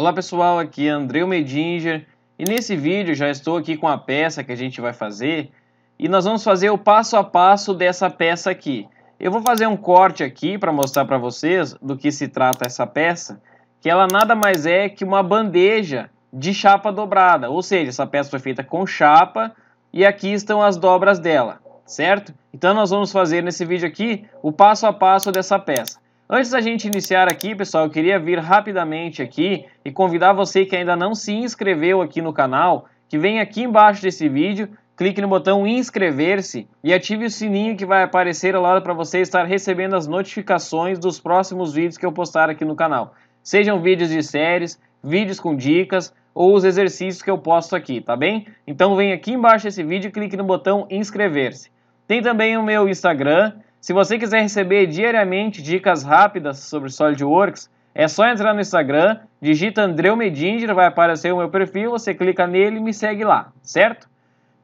Olá pessoal, aqui é André Medinger e nesse vídeo já estou aqui com a peça que a gente vai fazer e nós vamos fazer o passo a passo dessa peça aqui. Eu vou fazer um corte aqui para mostrar para vocês do que se trata essa peça, que ela nada mais é que uma bandeja de chapa dobrada, ou seja, essa peça foi feita com chapa e aqui estão as dobras dela, certo? Então nós vamos fazer nesse vídeo aqui o passo a passo dessa peça. Antes da gente iniciar aqui, pessoal, eu queria vir rapidamente aqui e convidar você que ainda não se inscreveu aqui no canal, que venha aqui embaixo desse vídeo, clique no botão inscrever-se e ative o sininho que vai aparecer lá para você estar recebendo as notificações dos próximos vídeos que eu postar aqui no canal. Sejam vídeos de séries, vídeos com dicas ou os exercícios que eu posto aqui, tá bem? Então vem aqui embaixo desse vídeo e clique no botão inscrever-se. Tem também o meu Instagram, se você quiser receber diariamente dicas rápidas sobre SolidWorks, é só entrar no Instagram, digita Andreu Medinger, vai aparecer o meu perfil, você clica nele e me segue lá, certo?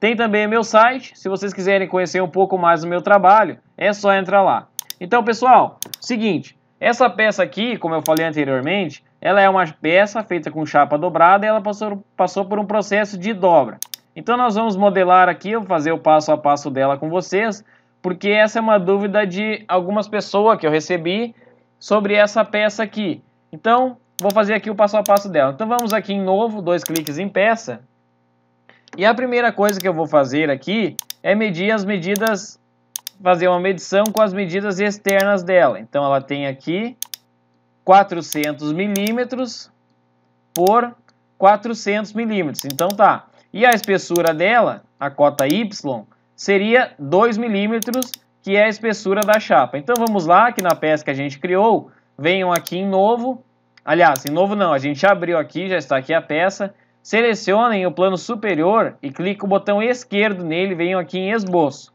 Tem também meu site, se vocês quiserem conhecer um pouco mais do meu trabalho, é só entrar lá. Então, pessoal, seguinte, essa peça aqui, como eu falei anteriormente, ela é uma peça feita com chapa dobrada e ela passou, passou por um processo de dobra. Então nós vamos modelar aqui, eu vou fazer o passo a passo dela com vocês, porque essa é uma dúvida de algumas pessoas que eu recebi sobre essa peça aqui. Então, vou fazer aqui o passo a passo dela. Então, vamos aqui em novo, dois cliques em peça. E a primeira coisa que eu vou fazer aqui é medir as medidas, fazer uma medição com as medidas externas dela. Então, ela tem aqui 400 milímetros por 400 milímetros. Então, tá. E a espessura dela, a cota Y, seria 2 milímetros, que é a espessura da chapa. Então vamos lá, aqui na peça que a gente criou, venham aqui em novo, aliás, em novo não, a gente abriu aqui, já está aqui a peça, selecionem o plano superior e clique o botão esquerdo nele, venham aqui em esboço.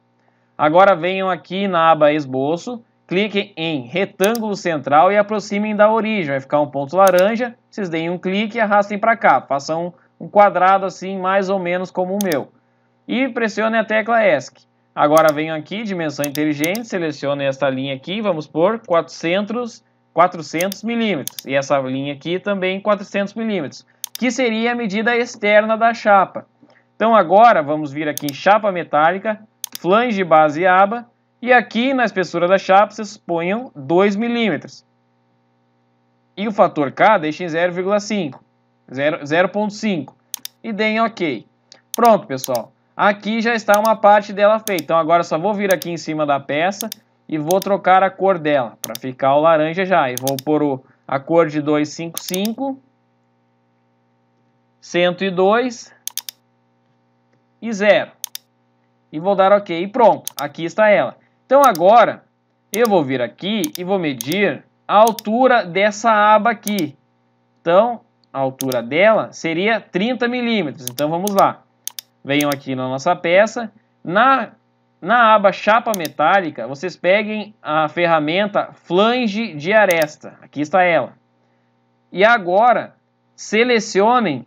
Agora venham aqui na aba esboço, cliquem em retângulo central e aproximem da origem, vai ficar um ponto laranja, vocês deem um clique e arrastem para cá, façam um quadrado assim, mais ou menos como o meu e pressione a tecla ESC. Agora venho aqui, dimensão inteligente, selecione esta linha aqui, vamos por 400, 400 milímetros. E essa linha aqui também 400 milímetros, que seria a medida externa da chapa. Então agora vamos vir aqui em chapa metálica, flange, base e aba. E aqui na espessura da chapa vocês ponham 2 milímetros. E o fator K deixem 0,5, 0,5. E deem OK. Pronto, pessoal. Aqui já está uma parte dela feita. Então agora só vou vir aqui em cima da peça e vou trocar a cor dela para ficar o laranja já. E vou pôr o, a cor de 255, 102 e 0. E vou dar OK e pronto. Aqui está ela. Então agora eu vou vir aqui e vou medir a altura dessa aba aqui. Então a altura dela seria 30 milímetros. Então vamos lá venham aqui na nossa peça. Na, na aba chapa metálica, vocês peguem a ferramenta flange de aresta. Aqui está ela. E agora, selecionem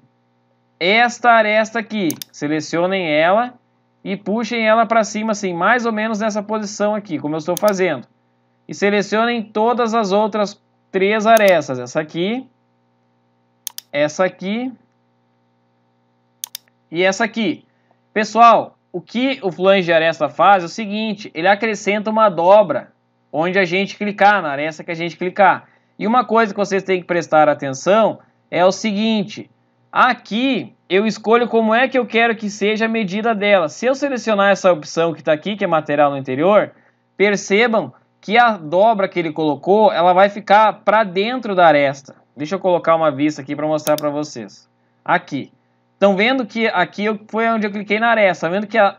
esta aresta aqui. Selecionem ela e puxem ela para cima, assim, mais ou menos nessa posição aqui, como eu estou fazendo. E selecionem todas as outras três arestas. Essa aqui, essa aqui e essa aqui. Pessoal, o que o flange de aresta faz é o seguinte, ele acrescenta uma dobra onde a gente clicar, na aresta que a gente clicar. E uma coisa que vocês têm que prestar atenção é o seguinte, aqui eu escolho como é que eu quero que seja a medida dela. Se eu selecionar essa opção que está aqui, que é material no interior, percebam que a dobra que ele colocou, ela vai ficar para dentro da aresta. Deixa eu colocar uma vista aqui para mostrar para vocês. Aqui. Estão vendo que aqui eu, foi onde eu cliquei na aresta. Vendo que a,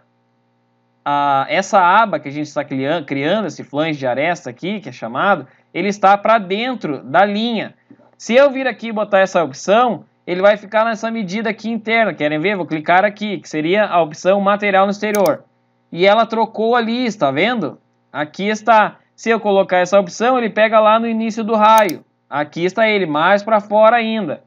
a, essa aba que a gente está criando, criando, esse flange de aresta aqui, que é chamado, ele está para dentro da linha. Se eu vir aqui e botar essa opção, ele vai ficar nessa medida aqui interna. Querem ver? Vou clicar aqui, que seria a opção material no exterior. E ela trocou ali, está vendo? Aqui está. Se eu colocar essa opção, ele pega lá no início do raio. Aqui está ele, mais para fora ainda.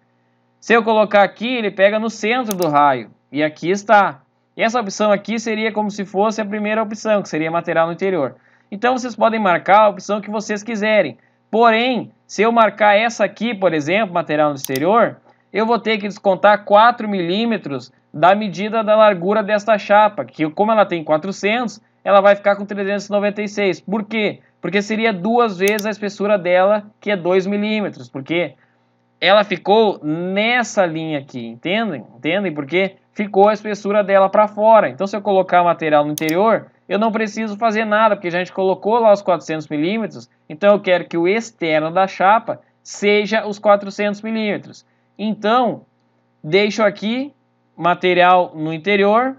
Se eu colocar aqui, ele pega no centro do raio. E aqui está. E essa opção aqui seria como se fosse a primeira opção, que seria material no interior. Então vocês podem marcar a opção que vocês quiserem. Porém, se eu marcar essa aqui, por exemplo, material no exterior, eu vou ter que descontar 4 milímetros da medida da largura desta chapa, que como ela tem 400, ela vai ficar com 396. Por quê? Porque seria duas vezes a espessura dela, que é 2 milímetros, porque ela ficou nessa linha aqui, entendem? Entendem? Porque ficou a espessura dela para fora. Então, se eu colocar material no interior, eu não preciso fazer nada, porque já a gente colocou lá os 400 milímetros, então eu quero que o externo da chapa seja os 400 milímetros. Então, deixo aqui material no interior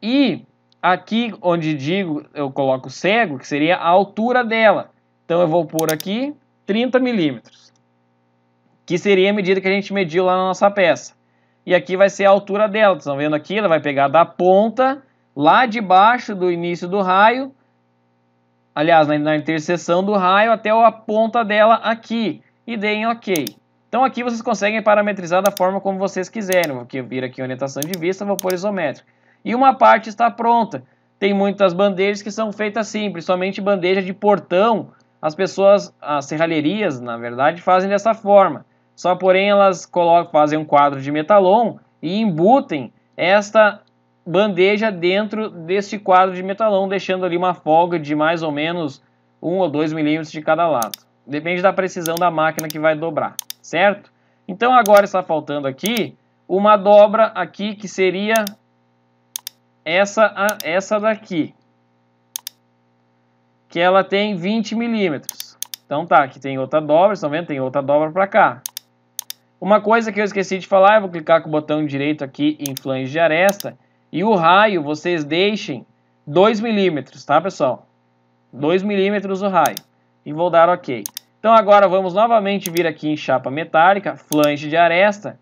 e aqui onde digo, eu coloco cego, que seria a altura dela. Então, eu vou pôr aqui 30 milímetros que seria a medida que a gente mediu lá na nossa peça. E aqui vai ser a altura dela, estão vendo aqui? Ela vai pegar da ponta, lá de baixo do início do raio, aliás, na, interseção do raio até a ponta dela aqui, e deem OK. Então aqui vocês conseguem parametrizar da forma como vocês quiserem, vou vir aqui orientação de vista, vou pôr isométrico. E uma parte está pronta. Tem muitas bandejas que são feitas assim, principalmente bandeja de portão, as pessoas, as serralherias, na verdade, fazem dessa forma. Só porém elas colocam, fazem um quadro de metalon e embutem esta bandeja dentro deste quadro de metalon, deixando ali uma folga de mais ou menos 1 ou 2 milímetros de cada lado. Depende da precisão da máquina que vai dobrar, certo? Então agora está faltando aqui uma dobra aqui que seria essa, essa daqui. Que ela tem 20 milímetros. Então tá, aqui tem outra dobra, estão vendo? Tem outra dobra para cá. Uma coisa que eu esqueci de falar, eu vou clicar com o botão direito aqui em flange de aresta, e o raio vocês deixem 2 milímetros, tá pessoal? 2 milímetros o raio. E vou dar OK. Então agora vamos novamente vir aqui em chapa metálica, flange de aresta,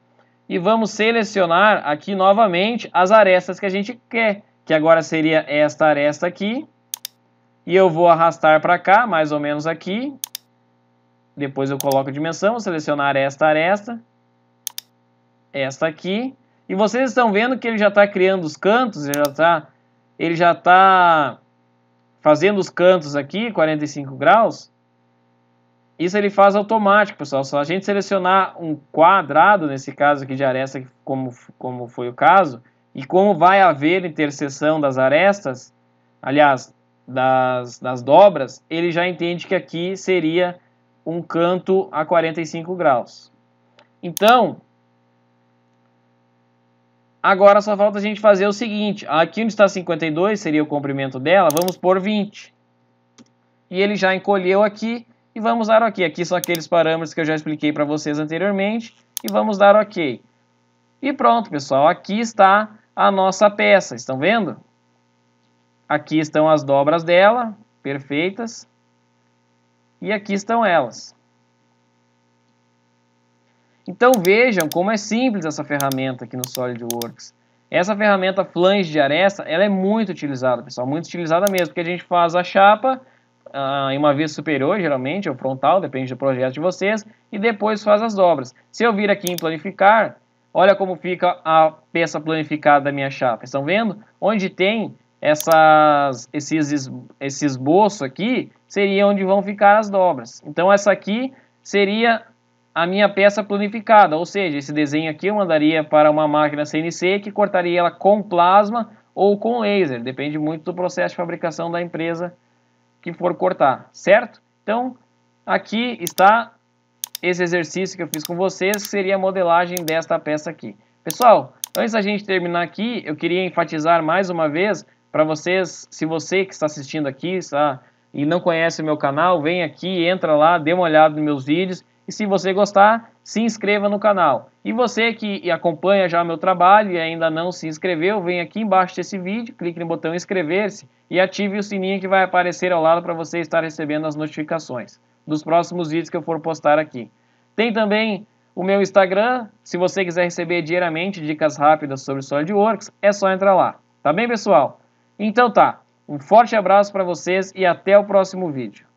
e vamos selecionar aqui novamente as arestas que a gente quer, que agora seria esta aresta aqui, e eu vou arrastar para cá, mais ou menos aqui, depois eu coloco a dimensão, vou selecionar aresta, aresta, esta aqui. E vocês estão vendo que ele já está criando os cantos, ele já está ele já está fazendo os cantos aqui, 45 graus. Isso ele faz automático, pessoal. Se a gente selecionar um quadrado, nesse caso aqui de aresta, como, como foi o caso, e como vai haver interseção das arestas, aliás, das, das dobras, ele já entende que aqui seria um canto a 45 graus. Então, Agora só falta a gente fazer o seguinte, aqui onde está 52, seria o comprimento dela, vamos por 20. E ele já encolheu aqui e vamos dar OK. Aqui são aqueles parâmetros que eu já expliquei para vocês anteriormente e vamos dar OK. E pronto, pessoal, aqui está a nossa peça, estão vendo? Aqui estão as dobras dela, perfeitas, e aqui estão elas. Então vejam como é simples essa ferramenta aqui no SolidWorks. Essa ferramenta flange de aresta, ela é muito utilizada, pessoal, muito utilizada mesmo, porque a gente faz a chapa ah, em uma vista superior, geralmente, ou frontal, depende do projeto de vocês, e depois faz as dobras. Se eu vir aqui em planificar, olha como fica a peça planificada da minha chapa, estão vendo? Onde tem essas, esses, esse esboço aqui, seria onde vão ficar as dobras. Então essa aqui seria a minha peça planificada, ou seja, esse desenho aqui eu mandaria para uma máquina CNC que cortaria ela com plasma ou com laser, depende muito do processo de fabricação da empresa que for cortar, certo? Então, aqui está esse exercício que eu fiz com vocês, seria a modelagem desta peça aqui. Pessoal, antes da gente terminar aqui, eu queria enfatizar mais uma vez para vocês, se você que está assistindo aqui está, e não conhece o meu canal, vem aqui, entra lá, dê uma olhada nos meus vídeos, e se você gostar, se inscreva no canal. E você que acompanha já o meu trabalho e ainda não se inscreveu, vem aqui embaixo desse vídeo, clique no botão inscrever-se e ative o sininho que vai aparecer ao lado para você estar recebendo as notificações dos próximos vídeos que eu for postar aqui. Tem também o meu Instagram, se você quiser receber diariamente dicas rápidas sobre SolidWorks, é só entrar lá. Tá bem, pessoal? Então tá, um forte abraço para vocês e até o próximo vídeo.